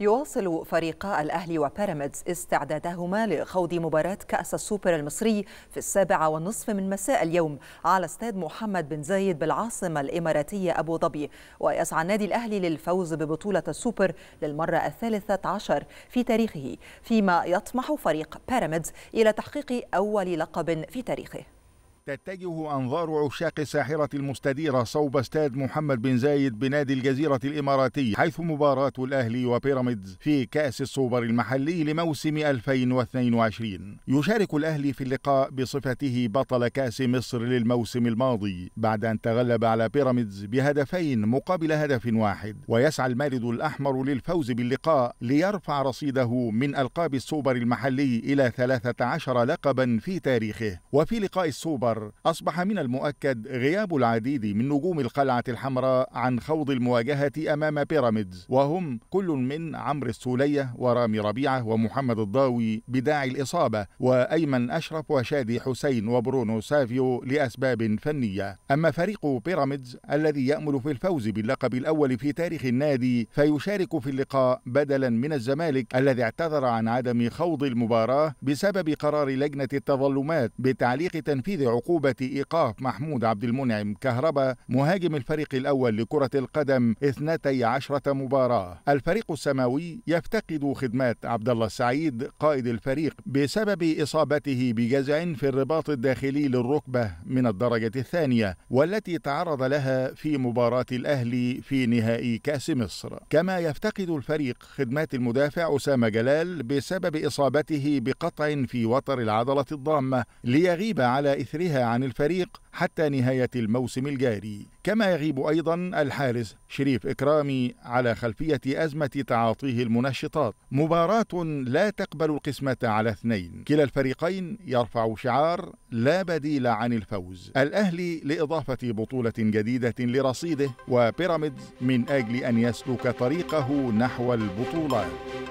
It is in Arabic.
يواصل فريقا الأهلي وبيراميدز استعدادهما لخوض مباراة كأس السوبر المصري في السابعة والنصف من مساء اليوم على استاد محمد بن زايد بالعاصمة الإماراتية أبو ظبي ويسعى النادي الأهلي للفوز ببطولة السوبر للمرة الثالثة عشر في تاريخه فيما يطمح فريق بيراميدز إلى تحقيق أول لقب في تاريخه تتجه أنظار عشاق الساحرة المستديرة صوب استاد محمد بن زايد بنادي الجزيرة الإماراتي حيث مباراة الأهلي وبيراميدز في كأس السوبر المحلي لموسم 2022 يشارك الأهلي في اللقاء بصفته بطل كأس مصر للموسم الماضي بعد أن تغلب على بيراميدز بهدفين مقابل هدف واحد ويسعى المارد الأحمر للفوز باللقاء ليرفع رصيده من ألقاب السوبر المحلي إلى 13 لقبا في تاريخه وفي لقاء السوبر آخر أصبح من المؤكد غياب العديد من نجوم القلعة الحمراء عن خوض المواجهة أمام بيراميدز وهم كل من عمرو السولية ورامي ربيعة ومحمد الضاوي بداعي الإصابة وأيمن أشرف وشادي حسين وبرونو سافيو لأسباب فنية أما فريق بيراميدز الذي يأمل في الفوز باللقب الأول في تاريخ النادي فيشارك في اللقاء بدلا من الزمالك الذي اعتذر عن عدم خوض المباراة بسبب قرار لجنة التظلمات بتعليق تنفيذ عقود عقوبة إيقاف محمود عبد المنعم كهربا مهاجم الفريق الأول لكرة القدم 12 مباراة الفريق السماوي يفتقد خدمات عبد الله السعيد قائد الفريق بسبب إصابته بجزع في الرباط الداخلي للركبة من الدرجة الثانية والتي تعرض لها في مباراة الأهلي في نهائي كأس مصر كما يفتقد الفريق خدمات المدافع أسامة جلال بسبب إصابته بقطع في وتر العضلة الضامة ليغيب على إثرها عن الفريق حتى نهاية الموسم الجاري كما يغيب أيضا الحارس شريف إكرامي على خلفية أزمة تعاطيه المنشطات مباراة لا تقبل القسمة على اثنين كلا الفريقين يرفع شعار لا بديل عن الفوز الأهلي لإضافة بطولة جديدة لرصيده وبيراميدز من أجل أن يسلك طريقه نحو البطولات